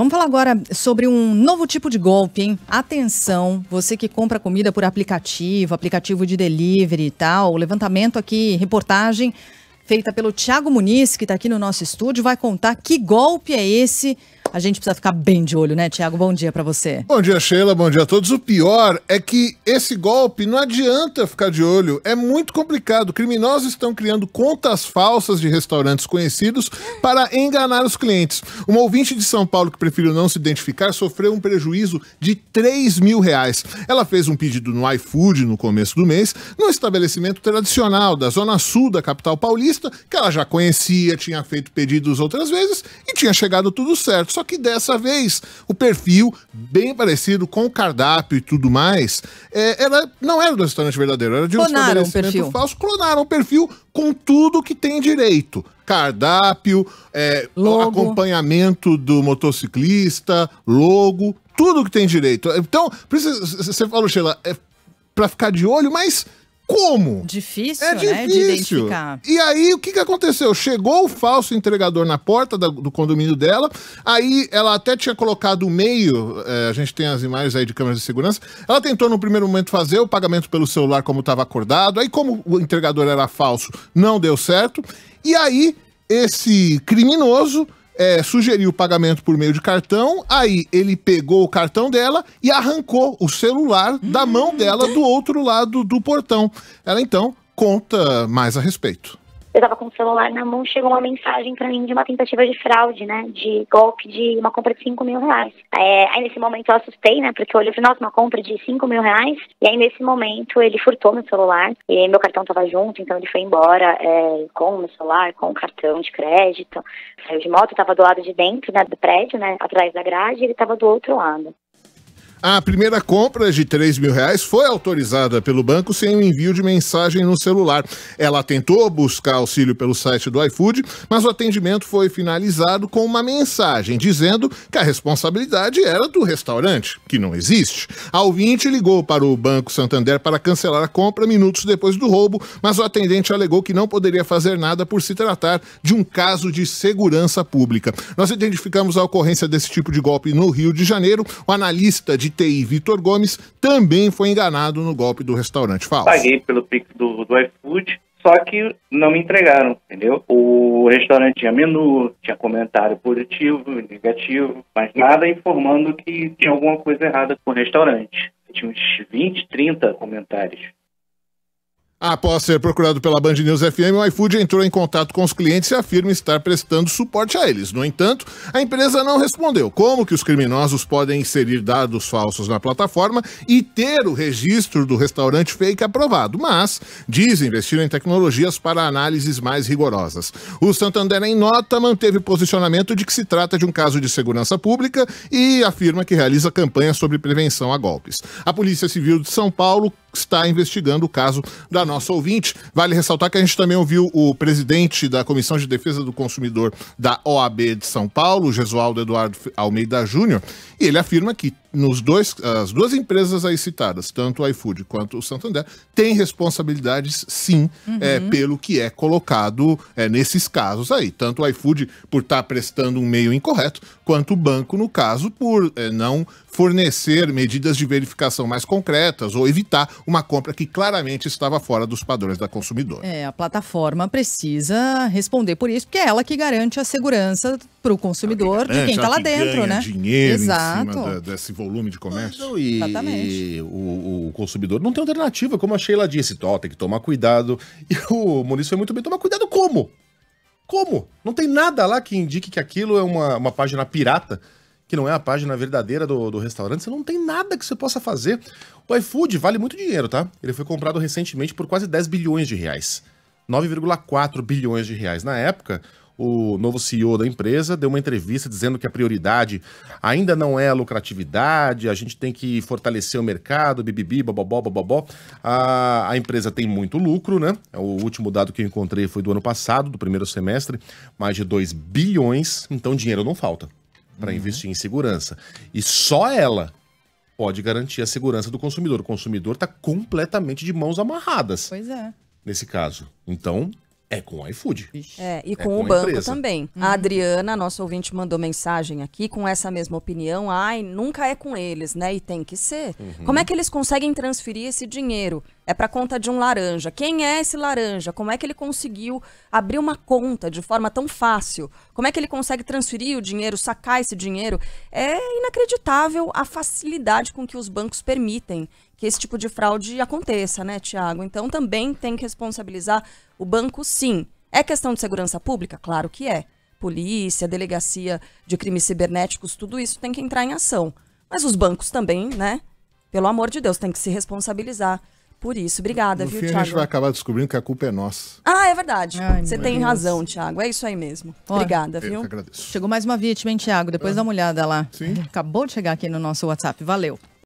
Vamos falar agora sobre um novo tipo de golpe, hein? Atenção, você que compra comida por aplicativo, aplicativo de delivery e tal. O levantamento aqui, reportagem feita pelo Thiago Muniz, que está aqui no nosso estúdio, vai contar que golpe é esse a gente precisa ficar bem de olho, né, Tiago? Bom dia para você. Bom dia, Sheila. Bom dia a todos. O pior é que esse golpe não adianta ficar de olho. É muito complicado. Criminosos estão criando contas falsas de restaurantes conhecidos para enganar os clientes. Uma ouvinte de São Paulo que preferiu não se identificar sofreu um prejuízo de 3 mil reais. Ela fez um pedido no iFood no começo do mês, num estabelecimento tradicional da zona sul da capital paulista, que ela já conhecia, tinha feito pedidos outras vezes e tinha chegado tudo certo só que dessa vez o perfil, bem parecido com o cardápio e tudo mais, é, não era do restaurante verdadeiro, era de um clonaram estabelecimento falso. Clonaram o perfil com tudo que tem direito. Cardápio, é, acompanhamento do motociclista, logo, tudo que tem direito. Então, você falou, Sheila, é para ficar de olho, mas como? Difícil, é né, difícil. de E aí, o que, que aconteceu? Chegou o falso entregador na porta da, do condomínio dela, aí ela até tinha colocado o meio, é, a gente tem as imagens aí de câmeras de segurança, ela tentou no primeiro momento fazer o pagamento pelo celular como estava acordado, aí como o entregador era falso, não deu certo, e aí esse criminoso é, sugeriu o pagamento por meio de cartão, aí ele pegou o cartão dela e arrancou o celular da mão hum. dela do outro lado do portão. Ela então conta mais a respeito eu estava com o celular na mão, chegou uma mensagem para mim de uma tentativa de fraude, né? De golpe de uma compra de 5 mil reais. É, aí nesse momento eu assustei, né? Porque eu olhei e falei, nossa, uma compra de 5 mil reais. E aí nesse momento ele furtou meu celular e meu cartão estava junto, então ele foi embora é, com o meu celular, com o cartão de crédito. Saiu de moto, estava do lado de dentro né, do prédio, né? Atrás da grade, e ele estava do outro lado. A primeira compra de 3 mil reais foi autorizada pelo banco sem o envio de mensagem no celular. Ela tentou buscar auxílio pelo site do iFood, mas o atendimento foi finalizado com uma mensagem dizendo que a responsabilidade era do restaurante, que não existe. A ouvinte ligou para o Banco Santander para cancelar a compra minutos depois do roubo, mas o atendente alegou que não poderia fazer nada por se tratar de um caso de segurança pública. Nós identificamos a ocorrência desse tipo de golpe no Rio de Janeiro. O analista de de TI Vitor Gomes também foi enganado no golpe do restaurante falso. Paguei pelo Pix do, do iFood, só que não me entregaram, entendeu? O restaurante tinha menu, tinha comentário positivo, negativo, mas nada informando que tinha alguma coisa errada com o restaurante. Tinha uns 20, 30 comentários. Após ser procurado pela Band News FM, o iFood entrou em contato com os clientes e afirma estar prestando suporte a eles. No entanto, a empresa não respondeu como que os criminosos podem inserir dados falsos na plataforma e ter o registro do restaurante fake aprovado, mas diz investir em tecnologias para análises mais rigorosas. O Santander, em nota, manteve posicionamento de que se trata de um caso de segurança pública e afirma que realiza campanha sobre prevenção a golpes. A Polícia Civil de São Paulo está investigando o caso da nossa ouvinte. Vale ressaltar que a gente também ouviu o presidente da Comissão de Defesa do Consumidor da OAB de São Paulo, Gesualdo Eduardo Almeida Júnior, e ele afirma que nos dois, as duas empresas aí citadas, tanto o iFood quanto o Santander, têm responsabilidades, sim, é, uhum. é, pelo que é colocado é, nesses casos aí. Tanto o iFood por estar prestando um meio incorreto, quanto o banco, no caso, por é, não fornecer medidas de verificação mais concretas ou evitar uma compra que claramente estava fora dos padrões da consumidora. É, a plataforma precisa responder por isso, porque é ela que garante a segurança para o consumidor que garante, de quem está é lá que dentro, né? dinheiro Exato. em cima da, desse volume de comércio. e, Exatamente. E o, o, consumidor não tem alternativa, como a Sheila disse, oh, tem que tomar cuidado. E o Muniz foi muito bem, tomar cuidado como? Como? Não tem nada lá que indique que aquilo é uma, uma página pirata que não é a página verdadeira do, do restaurante, você não tem nada que você possa fazer. O iFood vale muito dinheiro, tá? Ele foi comprado recentemente por quase 10 bilhões de reais. 9,4 bilhões de reais. Na época, o novo CEO da empresa deu uma entrevista dizendo que a prioridade ainda não é a lucratividade, a gente tem que fortalecer o mercado, bibibi, babobó, babobó. A, a empresa tem muito lucro, né? O último dado que eu encontrei foi do ano passado, do primeiro semestre, mais de 2 bilhões, então dinheiro não falta para uhum. investir em segurança. E só ela pode garantir a segurança do consumidor. O consumidor está completamente de mãos amarradas. Pois é. Nesse caso. Então, é com o iFood. É, e com, é com o banco empresa. também. A uhum. Adriana, nossa ouvinte, mandou mensagem aqui com essa mesma opinião. Ai, nunca é com eles, né? E tem que ser. Uhum. Como é que eles conseguem transferir esse dinheiro? É para conta de um laranja. Quem é esse laranja? Como é que ele conseguiu abrir uma conta de forma tão fácil? Como é que ele consegue transferir o dinheiro, sacar esse dinheiro? É inacreditável a facilidade com que os bancos permitem que esse tipo de fraude aconteça, né, Tiago? Então também tem que responsabilizar o banco, sim. É questão de segurança pública? Claro que é. Polícia, delegacia de crimes cibernéticos, tudo isso tem que entrar em ação. Mas os bancos também, né? Pelo amor de Deus, tem que se responsabilizar por isso. Obrigada, no viu, fim, Thiago? a gente vai acabar descobrindo que a culpa é nossa. Ah, é verdade. Ai, Você tem Deus. razão, Thiago. É isso aí mesmo. Obrigada, viu? Chegou mais uma vítima, hein, Thiago? Depois ah, dá uma olhada lá. Sim. Acabou de chegar aqui no nosso WhatsApp. Valeu.